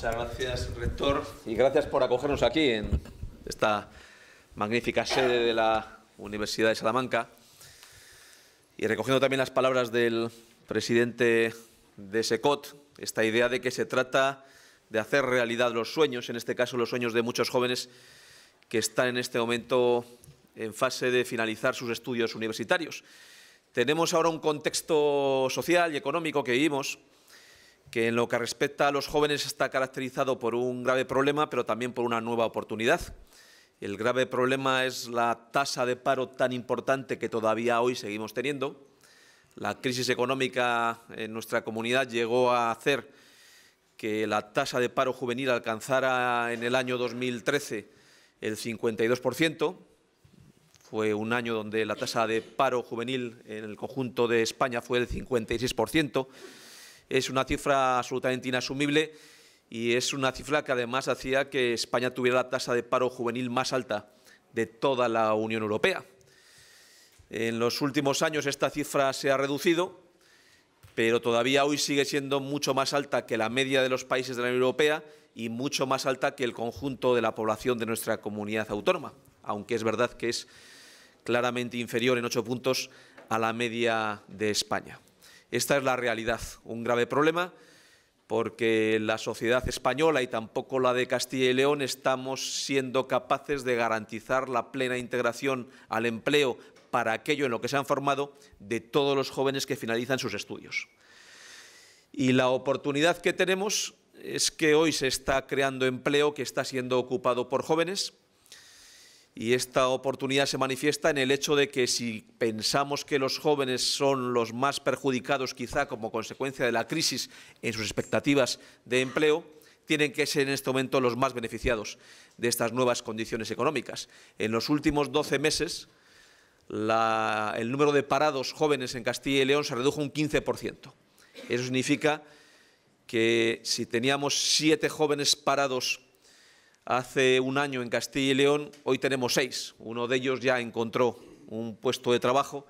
Muchas gracias, rector. Y gracias por acogernos aquí en esta magnífica sede de la Universidad de Salamanca. Y recogiendo también las palabras del presidente de SECOT, esta idea de que se trata de hacer realidad los sueños, en este caso los sueños de muchos jóvenes que están en este momento en fase de finalizar sus estudios universitarios. Tenemos ahora un contexto social y económico que vivimos que en lo que respecta a los jóvenes está caracterizado por un grave problema, pero también por una nueva oportunidad. El grave problema es la tasa de paro tan importante que todavía hoy seguimos teniendo. La crisis económica en nuestra comunidad llegó a hacer que la tasa de paro juvenil alcanzara en el año 2013 el 52%. Fue un año donde la tasa de paro juvenil en el conjunto de España fue el 56% es una cifra absolutamente inasumible y es una cifra que además hacía que España tuviera la tasa de paro juvenil más alta de toda la Unión Europea. En los últimos años esta cifra se ha reducido, pero todavía hoy sigue siendo mucho más alta que la media de los países de la Unión Europea y mucho más alta que el conjunto de la población de nuestra comunidad autónoma, aunque es verdad que es claramente inferior en ocho puntos a la media de España. Esta es la realidad, un grave problema porque la sociedad española y tampoco la de Castilla y León estamos siendo capaces de garantizar la plena integración al empleo para aquello en lo que se han formado de todos los jóvenes que finalizan sus estudios. Y la oportunidad que tenemos es que hoy se está creando empleo que está siendo ocupado por jóvenes, y esta oportunidad se manifiesta en el hecho de que si pensamos que los jóvenes son los más perjudicados quizá como consecuencia de la crisis en sus expectativas de empleo, tienen que ser en este momento los más beneficiados de estas nuevas condiciones económicas. En los últimos 12 meses, el número de parados jóvenes en Castilla y León se redujo un 15%. Eso significa que si teníamos siete jóvenes parados hace un año en Castilla y León, hoy tenemos seis. Uno de ellos ya encontró un puesto de trabajo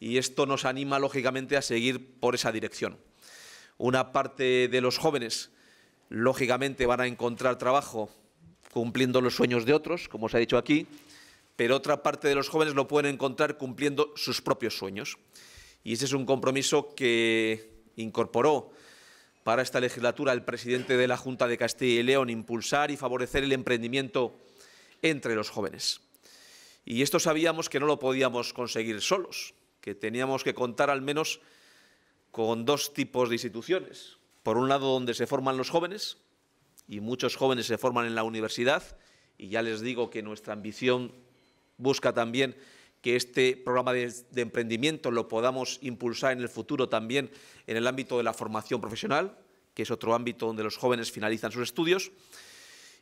y esto nos anima, lógicamente, a seguir por esa dirección. Una parte de los jóvenes, lógicamente, van a encontrar trabajo cumpliendo los sueños de otros, como se ha dicho aquí, pero otra parte de los jóvenes lo pueden encontrar cumpliendo sus propios sueños. Y ese es un compromiso que incorporó para esta legislatura el presidente de la Junta de Castilla y León impulsar y favorecer el emprendimiento entre los jóvenes. Y esto sabíamos que no lo podíamos conseguir solos, que teníamos que contar al menos con dos tipos de instituciones. Por un lado, donde se forman los jóvenes, y muchos jóvenes se forman en la universidad, y ya les digo que nuestra ambición busca también que este programa de, emprendimiento lo podamos impulsar en el futuro también en el ámbito de la formación profesional, que es otro ámbito donde los jóvenes finalizan sus estudios.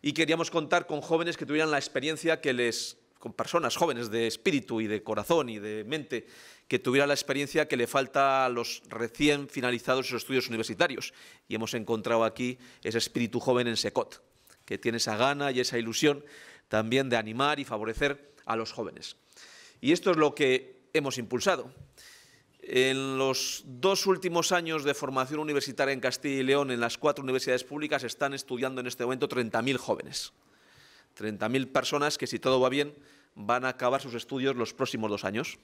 Y queríamos contar con jóvenes que tuvieran la experiencia que les con personas jóvenes de espíritu y de corazón y de mente que tuvieran la experiencia que le falta a los recién finalizados sus estudios universitarios. Y hemos encontrado aquí ese espíritu joven en SECOT, que tiene esa gana y esa ilusión también de animar y favorecer a los jóvenes. Y esto es lo que hemos impulsado. En los dos últimos años de formación universitaria en Castilla y León, en las cuatro universidades públicas, están estudiando en este momento 30.000 jóvenes. 30.000 personas que, si todo va bien, van a acabar sus estudios los próximos dos años.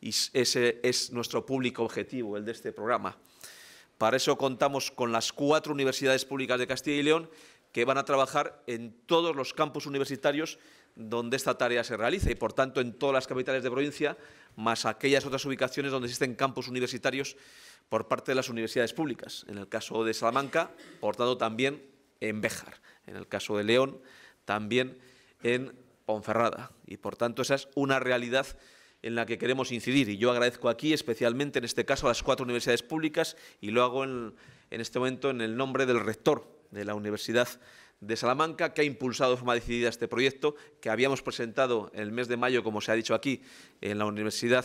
Y ese es nuestro público objetivo, el de este programa. Para eso contamos con las cuatro universidades públicas de Castilla y León que van a trabajar en todos los campos universitarios donde esta tarea se realiza y, por tanto, en todas las capitales de provincia, más aquellas otras ubicaciones donde existen campus universitarios por parte de las universidades públicas. En el caso de Salamanca, por tanto, también en Béjar. En el caso de León, también en Ponferrada. Y, por tanto, esa es una realidad en la que queremos incidir. Y yo agradezco aquí, especialmente en este caso, a las cuatro universidades públicas y lo hago en, en este momento en el nombre del rector de la Universidad de Salamanca, que ha impulsado de forma decidida este proyecto, que habíamos presentado el mes de mayo, como se ha dicho aquí, en la Universidad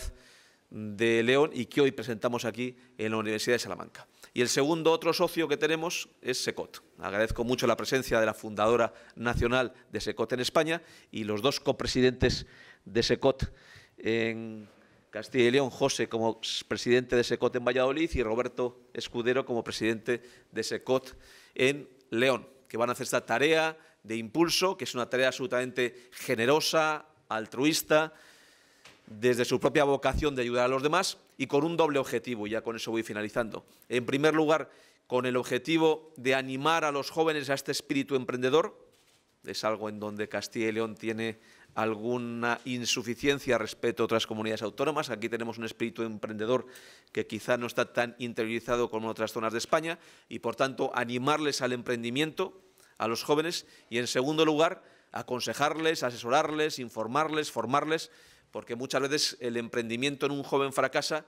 de León y que hoy presentamos aquí en la Universidad de Salamanca. Y el segundo otro socio que tenemos es SECOT. Agradezco mucho la presencia de la fundadora nacional de SECOT en España y los dos copresidentes de SECOT en Castilla y León, José como presidente de SECOT en Valladolid y Roberto Escudero como presidente de SECOT en León que van a hacer esta tarea de impulso, que es una tarea absolutamente generosa, altruista, desde su propia vocación de ayudar a los demás y con un doble objetivo, ya con eso voy finalizando. En primer lugar, con el objetivo de animar a los jóvenes a este espíritu emprendedor, es algo en donde Castilla y León tiene alguna insuficiencia respecto a otras comunidades autónomas. Aquí tenemos un espíritu emprendedor que quizá no está tan interiorizado como en otras zonas de España y, por tanto, animarles al emprendimiento a los jóvenes y, en segundo lugar, aconsejarles, asesorarles, informarles, formarles, porque muchas veces el emprendimiento en un joven fracasa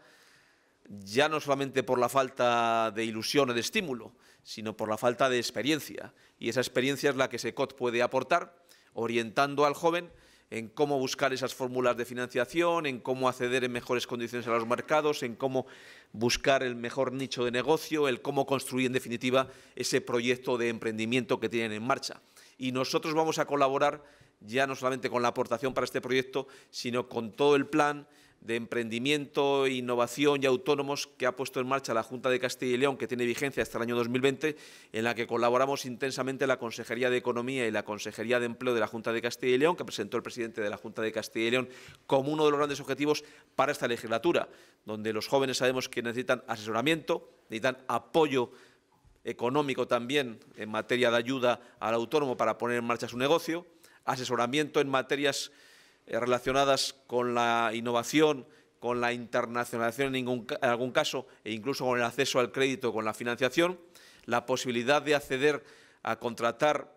ya no solamente por la falta de ilusión o de estímulo, sino por la falta de experiencia. Y esa experiencia es la que SECOT puede aportar, orientando al joven en cómo buscar esas fórmulas de financiación, en cómo acceder en mejores condiciones a los mercados, en cómo buscar el mejor nicho de negocio, el cómo construir, en definitiva, ese proyecto de emprendimiento que tienen en marcha. Y nosotros vamos a colaborar ya no solamente con la aportación para este proyecto, sino con todo el plan de emprendimiento, innovación y autónomos que ha puesto en marcha la Junta de Castilla y León, que tiene vigencia hasta el año 2020, en la que colaboramos intensamente la Consejería de Economía y la Consejería de Empleo de la Junta de Castilla y León, que presentó el presidente de la Junta de Castilla y León como uno de los grandes objetivos para esta legislatura, donde los jóvenes sabemos que necesitan asesoramiento, necesitan apoyo económico también en materia de ayuda al autónomo para poner en marcha su negocio, asesoramiento en materias eh, relacionadas con la innovación, con la internacionalización en, algún caso e incluso con el acceso al crédito, con la financiación, la posibilidad de acceder a contratar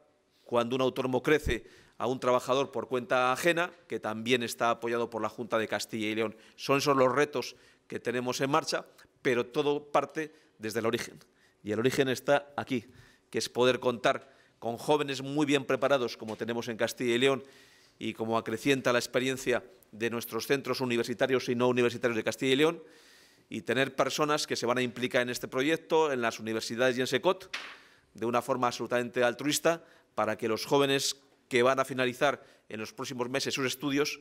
cuando un autónomo crece a un trabajador por cuenta ajena, que también está apoyado por la Junta de Castilla y León. Son esos los retos que tenemos en marcha, pero todo parte desde el origen. Y el origen está aquí, que es poder contar con jóvenes muy bien preparados, como tenemos en Castilla y León, y como acrecienta la experiencia de nuestros centros universitarios y no universitarios de Castilla y León, y tener personas que se van a implicar en este proyecto, en las universidades y en SECOT, de una forma absolutamente altruista, para que los jóvenes que van a finalizar en los próximos meses sus estudios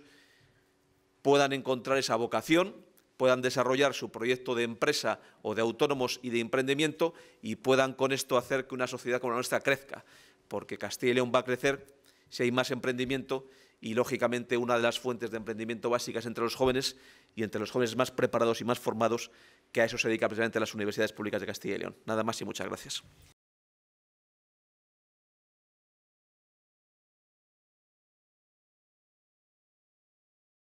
puedan encontrar esa vocación, puedan desarrollar su proyecto de empresa o de autónomos y de emprendimiento y puedan con esto hacer que una sociedad como la nuestra crezca, porque Castilla y León va a crecer si hay más emprendimiento y, lógicamente, una de las fuentes de emprendimiento básicas entre los jóvenes y entre los jóvenes más preparados y más formados, que a eso se dedica precisamente las universidades públicas de Castilla y León. Nada más y muchas gracias.